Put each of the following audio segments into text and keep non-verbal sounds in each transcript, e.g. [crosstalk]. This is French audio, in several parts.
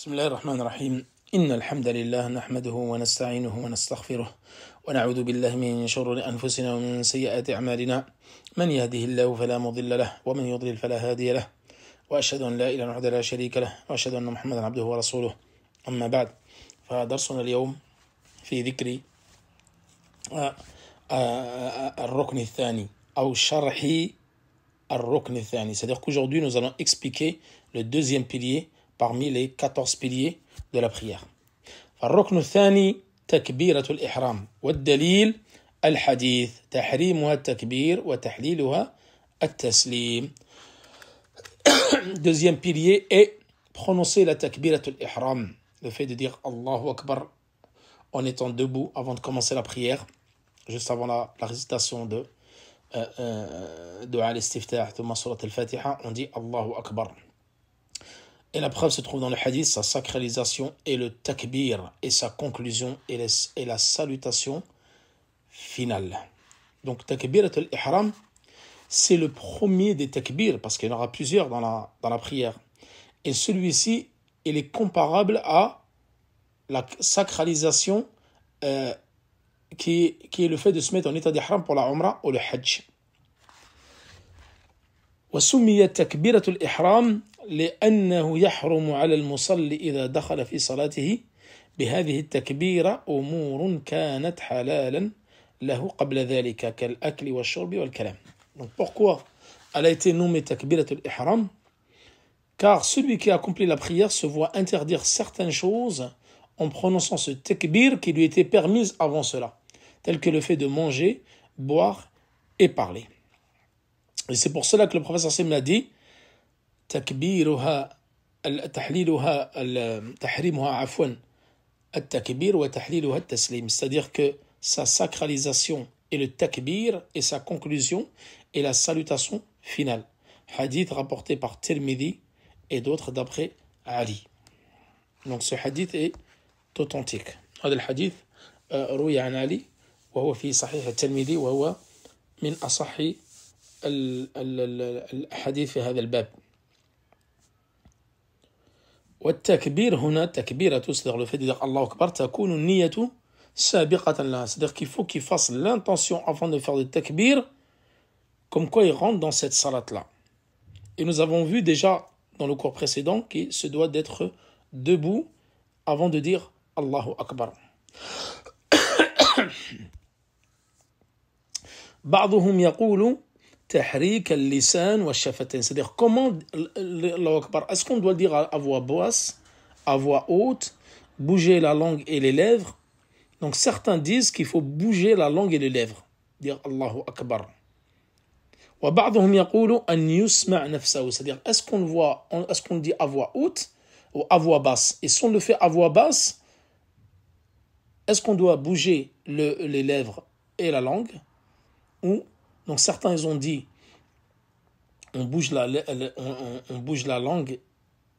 بسم الله الرحمن الرحيم إن الحمد لله نحمده ونستعينه ونستغفره ونعوذ بالله من شرور أنفسنا ومن سيئات أعمالنا من يهده الله فلا مضل له ومن يضلل فلا هادي له وأشهد أن لا إله إلا الله شريك له وأشهد أن محمدا عبده ورسوله أما بعد فدرسنا اليوم في ذكر الركن الثاني أو شرح الركن الثاني c'est-à-dire qu'aujourd'hui nous allons expliquer le deuxième pilier parmi les 14 piliers de la prière. الركن الثاني تكبيرة الإحرام والدليل الحديث تحريمها التكبير وتحليلها التسليم Deuxième pilier est prononcer la takbirat al-ihram, le fait de dire Allahu Akbar en étant debout avant de commencer la prière, juste avant la, la récitation de euh, euh, de al-istiftah, de surat al-fatiha, on dit Allahu Akbar. Et la preuve se trouve dans le hadith, sa sacralisation et le takbir, et sa conclusion et, la salutation finale. Donc takbirat al ihram c'est le premier des takbir, parce qu'il y en aura plusieurs dans la, prière. Et celui-ci, il est comparable à la sacralisation euh, qui, qui est le fait de se mettre en état d'ihram pour la umrah ou le hajj. » Donc pourquoi elle a été nommée Takbirat al-Ihram Car celui qui a accompli la prière se voit interdire certaines choses en prononçant ce takbir qui lui était permise avant cela, tel que le fait de manger, boire et parler. Et c'est pour cela que le professeur Sim l'a dit تكبيرها تحليلها تحريمها عفوا التكبير وتحليلها التسليم استدير ك سا ساكراليزاسيون اي لو تكبير اي سا كونكلوزيون اي لا سالوتاسيون فينال حديث رابورتي بار ترمذي اي دوتر دابخي علي دونك سو حديث اي توتونتيك هذا الحديث روي عن علي وهو في صحيح الترمذي وهو من اصح الاحاديث في هذا الباب c'est-à-dire qu'il faut qu'il fasse l'intention avant de faire le takbir comme quoi il rentre dans cette salat là et nous avons vu déjà dans le cours précédent qu'il se doit d'être debout avant de dire Allahu Akbar بعضهم [coughs] يقول c'est à dire comment est-ce qu'on doit dire à voix basse à voix haute bouger la langue et les lèvres donc certains disent qu'il faut bouger la langue et les lèvres dire Allahu Akbar c'est à dire est-ce qu'on voit est-ce qu'on dit à voix haute ou à voix basse et si on le fait à voix basse est-ce qu'on doit bouger les lèvres et la langue ou donc certains, ont dit, on bouge la, on, bouge la langue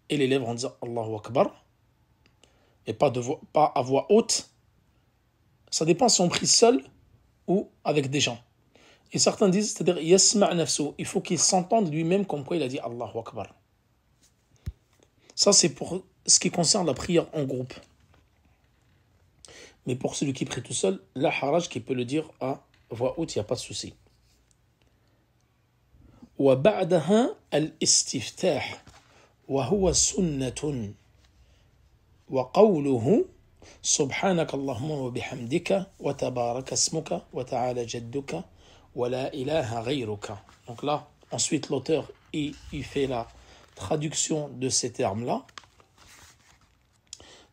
et les lèvres en disant Allahu Akbar, et pas, de pas à voix haute. Ça dépend si on prie seul ou avec des gens. Et certains disent, c'est-à-dire, il faut qu'il s'entende lui-même comme quoi il a dit Allahu Akbar. Ça, c'est pour ce qui concerne la prière en groupe. Mais pour celui qui prie tout seul, la haraj qui peut le dire à voix haute, il n'y a pas de souci. وبعدها الاستفتاح وهو سنة وقوله سبحانك اللهم وبحمدك وتبارك اسمك وتعالى جدك ولا إله غيرك Donc là, ensuite l'auteur il, il fait la traduction de ces termes-là.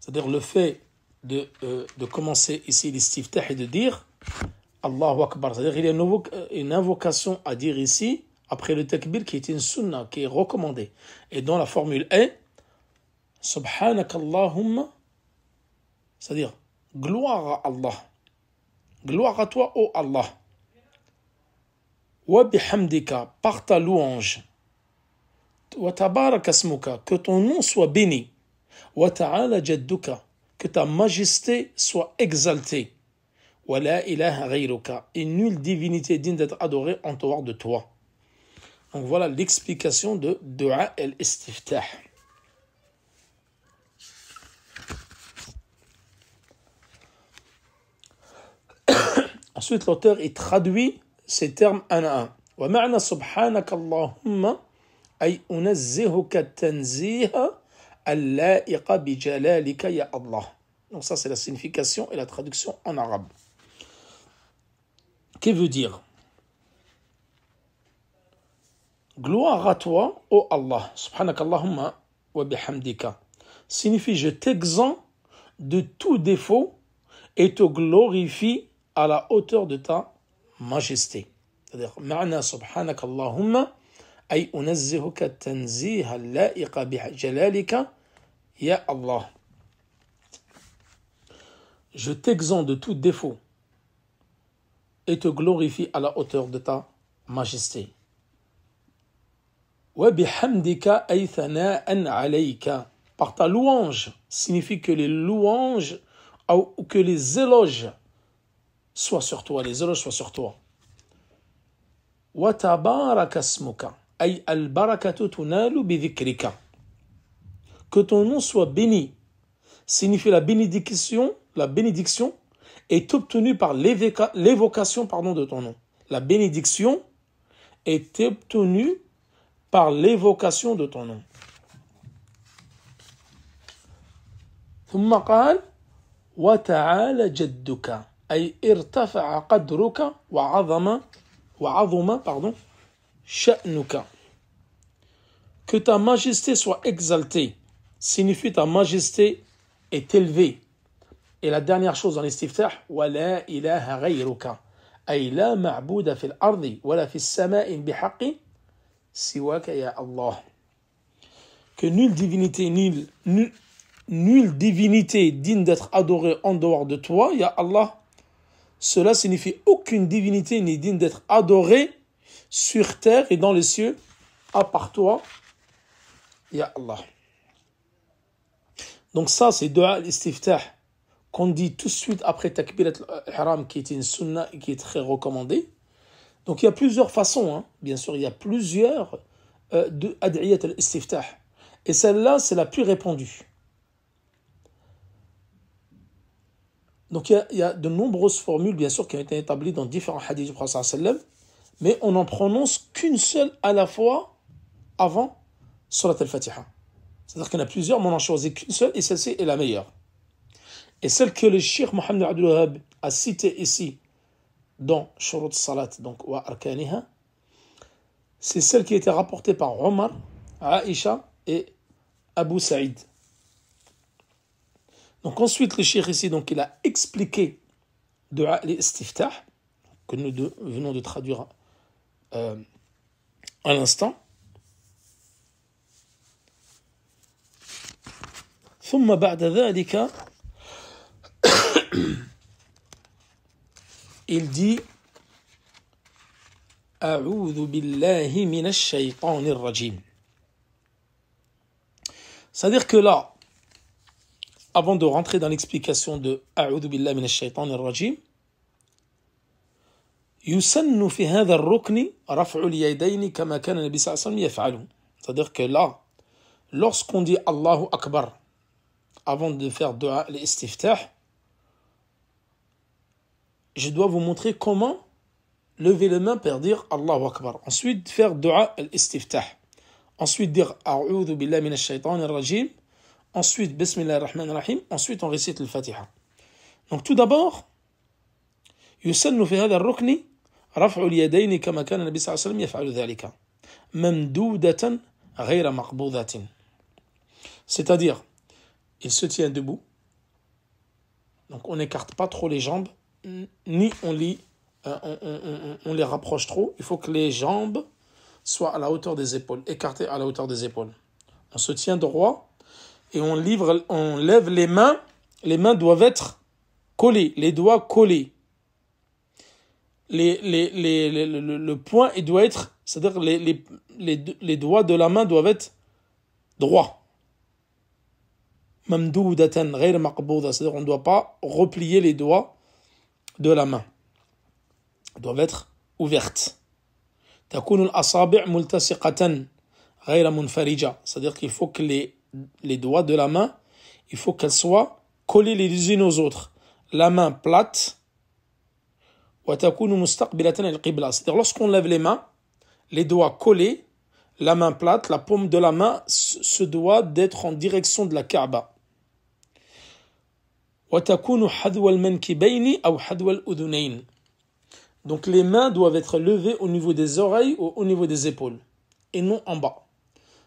C'est-à-dire le fait de, euh, de commencer ici l'istiftah et de dire Allahu Akbar. C'est-à-dire il y a une, invocation à dire ici après le takbir qui est une sunna, qui est recommandée. Et dans la formule est Subhanakallahumma, c'est-à-dire gloire à Allah, gloire à toi, ô Allah. Wa bihamdika, par ta louange. Wa tabarakasmuka, que ton nom soit béni. Wa ta'ala jadduka, que ta majesté soit exaltée. Wa la ilaha ghayruka, et nulle divinité digne d'être adorée en dehors de toi. Donc voilà l'explication de Dua el-Istiftah. [coughs] Ensuite, l'auteur y traduit ces termes en à un. Donc ça c'est la signification et la traduction en arabe. Que veut dire Gloire à toi, ô Allah, subhanakallahumma wa bihamdika, signifie je t'exon de tout défaut et te glorifie à la hauteur de ta majesté. C'est-à-dire, ya Allah. Je t'exon de tout défaut et te glorifie à la hauteur de ta majesté. Par ta louange signifie que les louanges ou que les éloges soient sur toi, les éloges soient sur toi. Que ton nom soit béni signifie la bénédiction, la bénédiction est obtenue par l'évocation de ton nom. La bénédiction est obtenue par l'évocation de ton nom. ثم قال وتعالى جدك أي ارتفع قدرك وعظم وعظم pardon, شأنك que ta majesté soit exaltée signifie ta majesté est élevée et la dernière chose dans l'istiftah ولا إله غيرك أي لا معبود في الأرض ولا في السماء بحق ke ya Allah. Que nulle divinité, nulle, divinité digne d'être adorée en dehors de toi, ya Allah. Cela signifie aucune divinité n'est digne d'être adorée sur terre et dans les cieux, à part toi, ya Allah. Donc ça, c'est dua al-istiftah qu'on dit tout de suite après takbirat al-haram qui est une sunna qui est très recommandée. Donc il y a plusieurs façons, hein. bien sûr, il y a plusieurs euh, de ad'iyat al-istiftah. Et celle-là, c'est la plus répandue. Donc il y, a, de nombreuses formules, bien sûr, qui ont été établies dans différents hadiths du Prophète mais on n'en prononce qu'une seule à la fois avant Surat al-Fatiha. C'est-à-dire qu'il y en a plusieurs, mais on n'en choisit qu'une seule, et celle-ci est la meilleure. Et celle que le Cheikh Mohammed Abdul a citée ici, dans Shurut Salat, donc wa Arkaniha, c'est celle qui été rapportée par Omar, Aïcha et Abu Saïd. Donc ensuite, le shir ici, donc, il a expliqué de les istiftah que nous venons de traduire euh, à l'instant. ثم il dit A'udhu billahi minash shaytanir rajim. C'est-à-dire que là, avant de rentrer dans l'explication de A'udhu billahi minash shaytanir rajim, يسن في هذا الركن رفع اليدين كما كان النبي صلى الله عليه وسلم يفعله c'est-à-dire que là lorsqu'on dit Allahu Akbar avant de faire dua l'istiftah je dois vous montrer comment lever les mains pour dire Allahu Akbar. Ensuite, faire dua al-istiftah. Ensuite, dire A'udhu billahi minash shaitanir rajim. Ensuite, Bismillah ar rahman rahim. Ensuite, on récite le Fatiha. Donc, tout d'abord, يسن في هذا الركن رفع اليدين كما كان النبي صلى الله عليه وسلم يفعل ذلك maqboudatin. c'est-à-dire il se tient debout donc on n'écarte pas trop les jambes ni on les, euh, on, les rapproche trop. Il faut que les jambes soient à la hauteur des épaules, écartées à la hauteur des épaules. On se tient droit et on, livre, on lève les mains. Les mains doivent être collées, les doigts collés. Les, le, point il doit être, c'est-à-dire les, les, doigts de la main doivent être droits. cest à on ne doit pas replier les doigts de la main doivent être ouvertes. C'est-à-dire qu'il faut que les, les doigts de la main, il faut qu'elles soient collées les unes aux autres. La main plate. C'est-à-dire lorsqu'on lève les mains, les doigts collés, la main plate, la paume de la main se doit d'être en direction de la Kaaba. Donc les mains doivent être levées au niveau des oreilles ou au niveau des épaules et non en bas.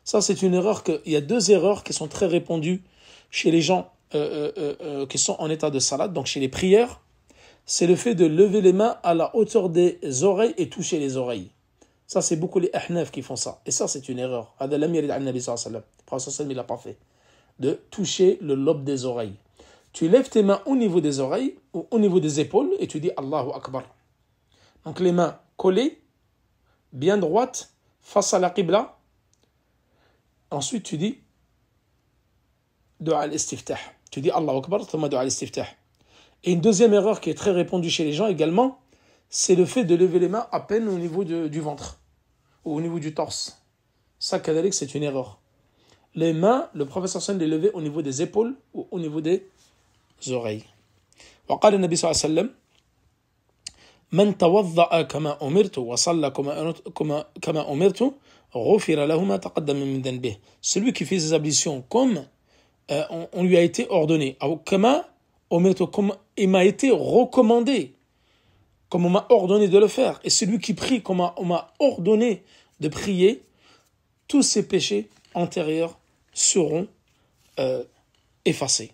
Ça c'est une erreur que il y a deux erreurs qui sont très répandues chez les gens euh, euh, euh, qui sont en état de salade, donc chez les prières, c'est le fait de lever les mains à la hauteur des oreilles et toucher les oreilles. Ça c'est beaucoup les ahnaf qui font ça et ça c'est une erreur. Le prophète il l'a pas fait de toucher le lobe des oreilles tu lèves tes mains au niveau des oreilles ou au niveau des épaules et tu dis Allahu Akbar. Donc les mains collées, bien droites, face à la Qibla. Ensuite tu dis Dua al-Istiftah. Tu dis Allahu Akbar, Thomas Dua al-Istiftah. Et une deuxième erreur qui est très répandue chez les gens également, c'est le fait de lever les mains à peine au niveau du ventre ou au niveau du torse. Ça, c'est une erreur. Les mains, le professeur Sen les levait au niveau des épaules ou au niveau des oreilles. celui qui fait ses ablutions comme euh, on, lui a été ordonné comme il m'a été recommandé comme on m'a ordonné de le faire et celui qui prie comme on m'a ordonné de prier tous ses péchés antérieurs seront euh, effacés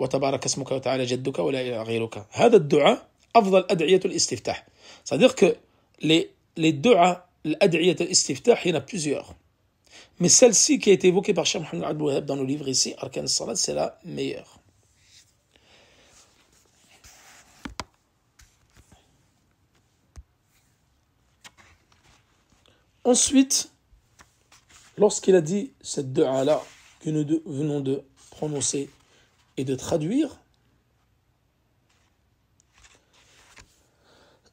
وتبارك اسمك وتعالى جدك ولا غيرك هذا الدعاء أفضل أدعية الاستفتاح c'est-à-dire que les, les دعاء الأدعية الاستفتاح il y en a plusieurs mais celle-ci qui a été évoquée par Cheikh Mohamed Abdel dans le livre ici Arkan Salat c'est la meilleure Ensuite, lorsqu'il a dit cette dua-là que nous venons de prononcer et de traduire,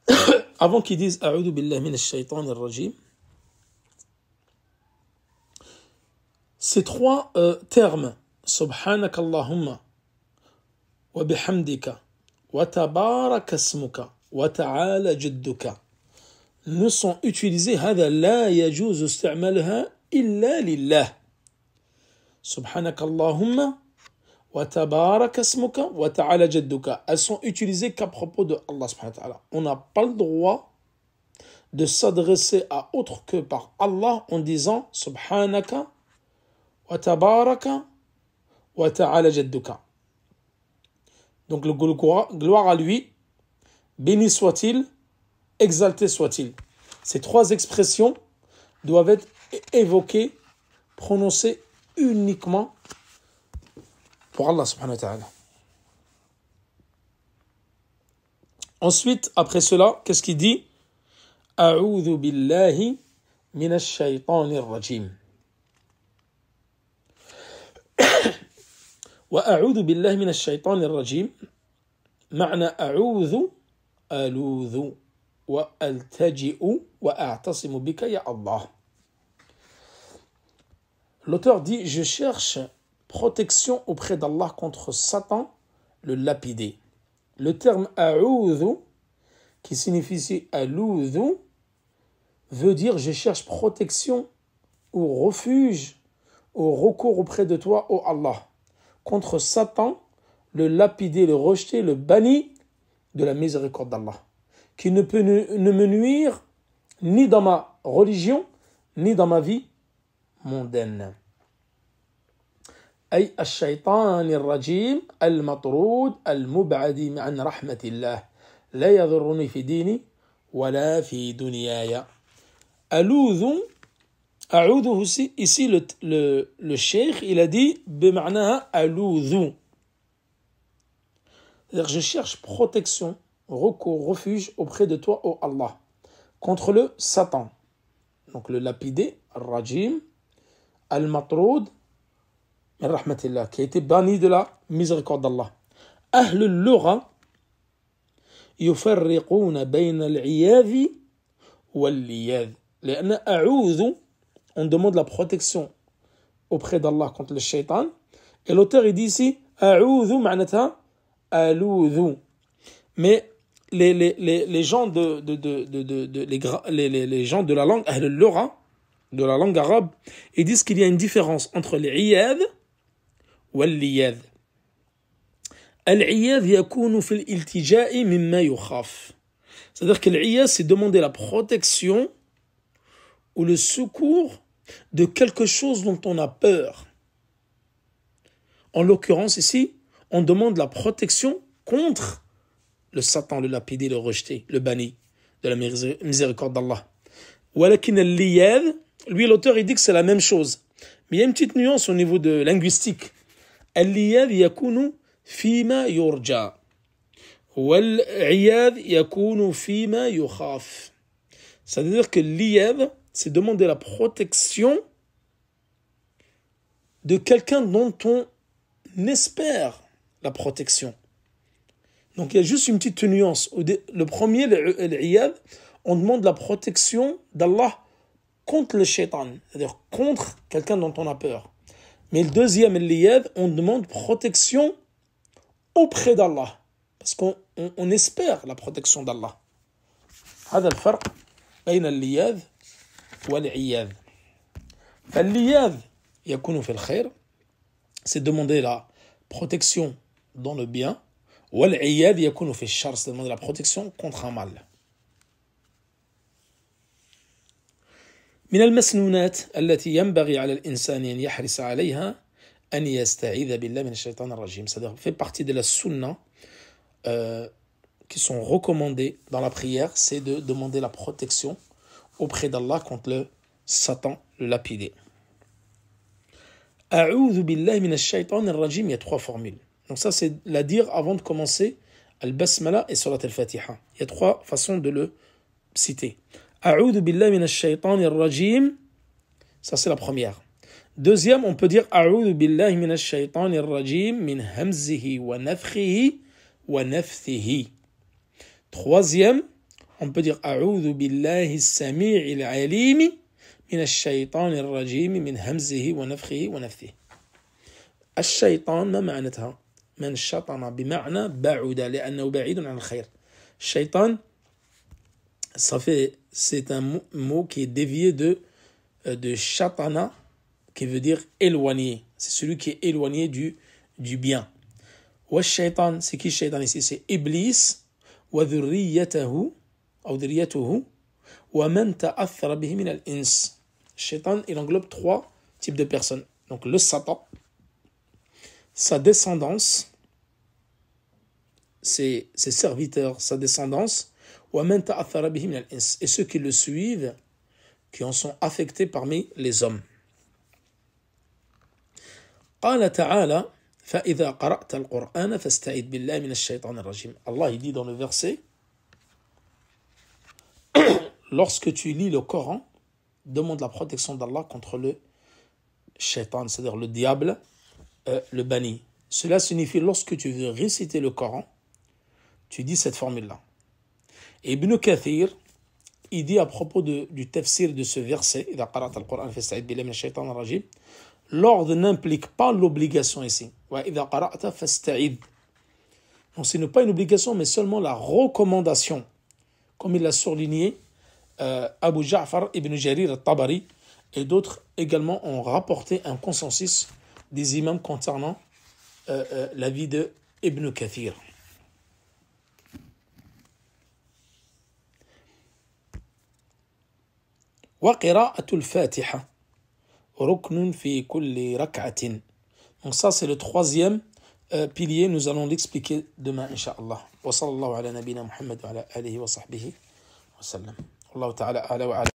[coughs] avant qu'ils disent A'udhu billah min shaitan rajim, ces trois euh, termes, Subhanakallahumma, wa bihamdika, wa tabarakasmuka, wa ta'ala jidduka, ne sont utilisés, هذا لا يجوز استعمالها إلا lillah. Subhanak Allahumma wa tabarak wa ta'ala jadduka. Elles sont utilisées qu'à propos de Allah subhanahu wa ta'ala. On n'a pas le droit de s'adresser à autre que par Allah en disant Subhanaka wa tabaraka wa ta'ala jadduka. Donc le gloire à lui, béni soit-il, exalté soit-il. Ces trois expressions doivent être évoquées, prononcées uniquement pour Allah subhanahu wa ta'ala. Ensuite, après cela, qu'est-ce qu'il dit A'udhu billahi minash shaytanir rajim. وأعوذ بالله من الشيطان الرجيم معنى أعوذ ألوذ وألتجئ وأعتصم بك يا الله L'auteur dit Je cherche protection auprès d'Allah contre Satan, le lapidé. Le terme A'oudhu, qui signifie aloudou, veut dire Je cherche protection ou refuge au recours auprès de toi, ô Allah, contre Satan, le lapidé, le rejeté, le banni de la miséricorde d'Allah, qui ne peut ne me nuire ni dans ma religion, ni dans ma vie mondaine. أي ici le, le, il a dit je cherche protection, recours, refuge auprès de toi, ô oh Allah, contre le Satan. Donc le lapidé, Rajim, Al-Matroud, qui a été banni de la miséricorde d'Allah. أهل اللغة يفرقون بين العياذ واللياذ لأن أعوذ on demande la protection auprès d'Allah contre le shaitan et l'auteur il dit ici أعوذ معناتها ألوذ mais les, les, les, gens de, de, de, de, de les, les, les gens de la langue أهل اللغة de la langue arabe, ils disent qu'il y a une différence entre l'iyad ou l'iyad. L'iyad fil iltija'i mimma yukhaf. C'est-à-dire que l'iyad, c'est demander la protection ou le secours de quelque chose dont on a peur. En l'occurrence, ici, on demande la protection contre le Satan, le lapidé, le rejeté, le banni de la miséricorde d'Allah. al lui, l'auteur, il dit que c'est la même chose. Mais il y a une petite nuance au niveau de linguistique. yakunu fima yurja » yakunu fima C'est-à-dire que l'iyad, c'est demander la protection de quelqu'un dont on espère la protection. Donc il y a juste une petite nuance. Le premier, l'iyad, on demande la protection d'Allah contre le shaitan, c'est-à-dire contre quelqu'un dont on a peur. Mais le deuxième, l'iyad, on demande protection auprès d'Allah. Parce qu'on espère la protection d'Allah. هذا الفرق بين والعياذ يكون في الخير c'est demander la protection dans le bien والعياذ يكون في الشر c'est demander la protection contre un mal من المسنونات cest à fait partie de la sunna euh, qui sont recommandées dans la prière c'est de demander la protection auprès d'Allah contre le Satan lapidé بالله من الشيطان الرجيم il y a trois formules donc ça c'est la dire avant de commencer Al-Basmala et Surat Al-Fatiha il y a trois façons de le citer A'udhu billah min ash-shaytan ir rajim Ça, c'est la première. Deuxième, on peut dire A'udhu billah min ash-shaytan ir rajim min hamzihi wa nafkhihi wa nafthihi. Troisième, on peut dire A'udhu billahi as il alimi min ash-shaytan ir-rajim min hamzihi wa nafkhihi wa nafthihi. الشيطان ما معناتها من شطن بمعنى بعد لأنه بعيد عن الخير الشيطان c'est un mot qui est dévié de, euh, de shatana, qui veut dire éloigné. C'est celui qui est éloigné du, bien. Wa shaitan, c'est qui shaitan ici C'est Iblis. Wa dhurriyatahu, ou dhurriyatuhu, wa man ta'athra bihi min al-ins. Shaitan, il englobe trois types de personnes. Donc le Satan, sa descendance, ses serviteurs, sa descendance, et ceux qui le suivent, qui en sont affectés parmi les hommes. Allah dit dans le verset [coughs] Lorsque tu lis le Coran, demande la protection d'Allah contre le shaitan, c'est-à-dire le diable, euh, le banni. Cela signifie lorsque tu veux réciter le Coran, tu dis cette formule-là. Et Ibn Kathir, il dit à propos du tafsir de ce verset, l'ordre n'implique pas l'obligation ici. Donc ce n'est pas une obligation, mais seulement la recommandation. Comme il l'a souligné. Euh, Abu Ja'far ibn Jarir al-Tabari et d'autres également ont rapporté un consensus des imams concernant euh, euh, la vie d'Ibn de Ibn Kathir. وقراءة الفاتحة ركن في كل ركعة Donc ça c'est le troisième euh, pilier, nous allons l'expliquer demain inshallah. Wa sallallahu ala nabina Muhammad wa ala alihi wa sahbihi wa sallam. Allah ta'ala ala wa ala